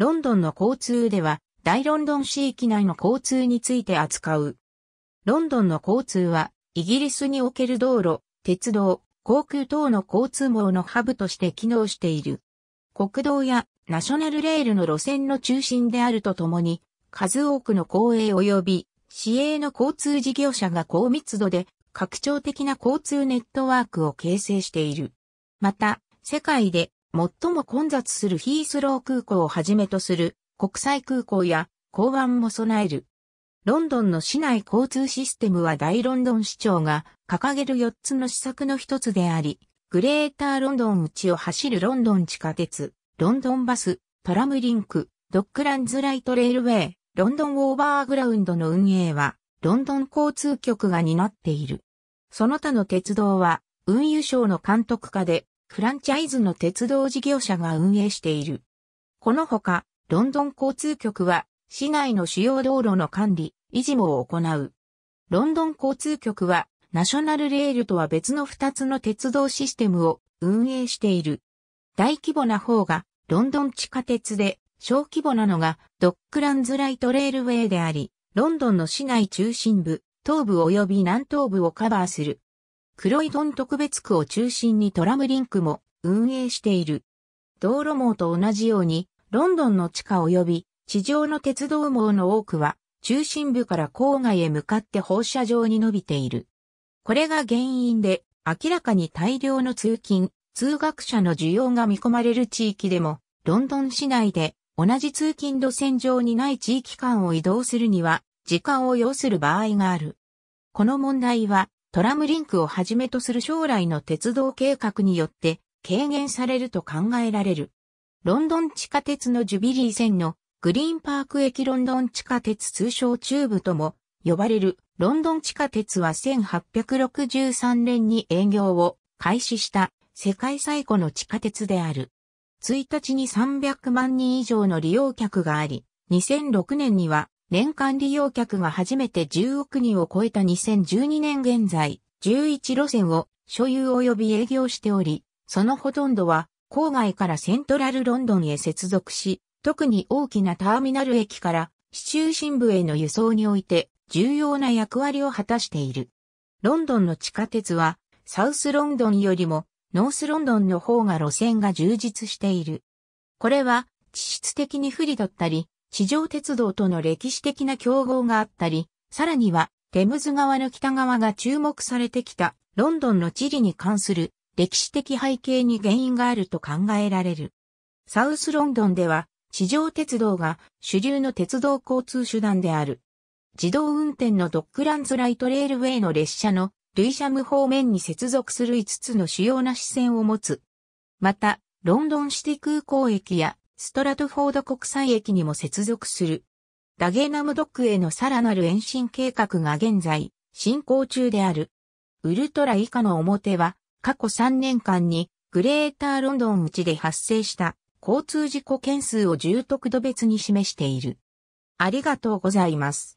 ロンドンの交通では、大ロンドン市域内の交通について扱う。ロンドンの交通は、イギリスにおける道路、鉄道、航空等の交通網のハブとして機能している。国道やナショナルレールの路線の中心であるとともに、数多くの公営及び市営の交通事業者が高密度で拡張的な交通ネットワークを形成している。また、世界で最も混雑するヒースロー空港をはじめとする国際空港や港湾も備える。ロンドンの市内交通システムは大ロンドン市長が掲げる4つの施策の一つであり、グレーターロンドン内を走るロンドン地下鉄、ロンドンバス、トラムリンク、ドックランズライトレールウェイ、ロンドンオーバーグラウンドの運営は、ロンドン交通局が担っている。その他の鉄道は、運輸省の監督下で、フランチャイズの鉄道事業者が運営している。このほか、ロンドン交通局は、市内の主要道路の管理、維持も行う。ロンドン交通局は、ナショナルレールとは別の2つの鉄道システムを運営している。大規模な方が、ロンドン地下鉄で、小規模なのが、ドックランズライトレールウェイであり、ロンドンの市内中心部、東部及び南東部をカバーする黒トン特別区を中心にトラムリンクも運営している。道路網と同じように、ロンドンの地下及び地上の鉄道網の多くは、中心部から郊外へ向かって放射状に伸びている。これが原因で、明らかに大量の通勤、通学者の需要が見込まれる地域でも、ロンドン市内で同じ通勤路線上にない地域間を移動するには、時間を要する場合がある。この問題は、トラムリンクをはじめとする将来の鉄道計画によって軽減されると考えられる。ロンドン地下鉄のジュビリー線のグリーンパーク駅ロンドン地下鉄通称チューブとも呼ばれるロンドン地下鉄は1863年に営業を開始した世界最古の地下鉄である。1日に300万人以上の利用客があり、2006年には年間利用客が初めて10億人を超えた2012年現在、11路線を所有及び営業しており、そのほとんどは郊外からセントラルロンドンへ接続し、特に大きなターミナル駅から市中心部への輸送において重要な役割を果たしている。ロンドンの地下鉄はサウスロンドンよりもノースロンドンの方が路線が充実している。これは地質的に不利だったり、地上鉄道との歴史的な競合があったり、さらには、テムズ川の北側が注目されてきた、ロンドンの地理に関する歴史的背景に原因があると考えられる。サウスロンドンでは、地上鉄道が主流の鉄道交通手段である。自動運転のドックランズライトレールウェイの列車のルイシャム方面に接続する5つの主要な支線を持つ。また、ロンドンシティ空港駅やストラトフォード国際駅にも接続する。ダゲナムドックへのさらなる延伸計画が現在、進行中である。ウルトラ以下の表は、過去3年間に、グレーターロンドン内で発生した交通事故件数を重篤度別に示している。ありがとうございます。